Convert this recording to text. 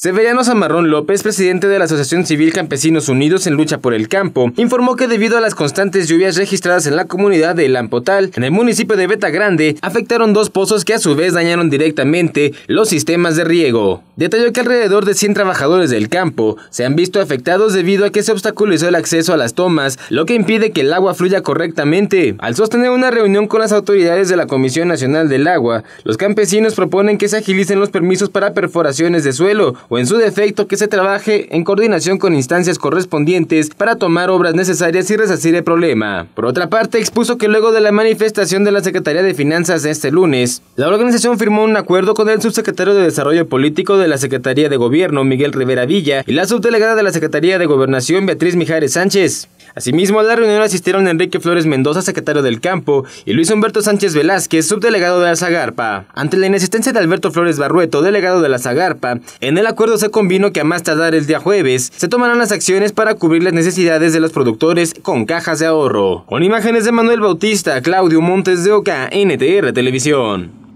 Severiano Zamarrón López, presidente de la Asociación Civil Campesinos Unidos en Lucha por el Campo, informó que debido a las constantes lluvias registradas en la comunidad de Lampotal, en el municipio de Beta Grande, afectaron dos pozos que a su vez dañaron directamente los sistemas de riego. Detalló que alrededor de 100 trabajadores del campo se han visto afectados debido a que se obstaculizó el acceso a las tomas, lo que impide que el agua fluya correctamente. Al sostener una reunión con las autoridades de la Comisión Nacional del Agua, los campesinos proponen que se agilicen los permisos para perforaciones de suelo o en su defecto que se trabaje en coordinación con instancias correspondientes para tomar obras necesarias y resacir el problema. Por otra parte, expuso que luego de la manifestación de la Secretaría de Finanzas este lunes, la organización firmó un acuerdo con el subsecretario de Desarrollo Político de la Secretaría de Gobierno, Miguel Rivera Villa, y la subdelegada de la Secretaría de Gobernación, Beatriz Mijares Sánchez. Asimismo, a la reunión asistieron Enrique Flores Mendoza, secretario del campo, y Luis Humberto Sánchez Velázquez, subdelegado de la Zagarpa. Ante la inexistencia de Alberto Flores Barrueto, delegado de la Zagarpa, en el acuerdo se convino que a más tardar el día jueves se tomarán las acciones para cubrir las necesidades de los productores con cajas de ahorro. Con imágenes de Manuel Bautista, Claudio Montes de Oca, NTR Televisión.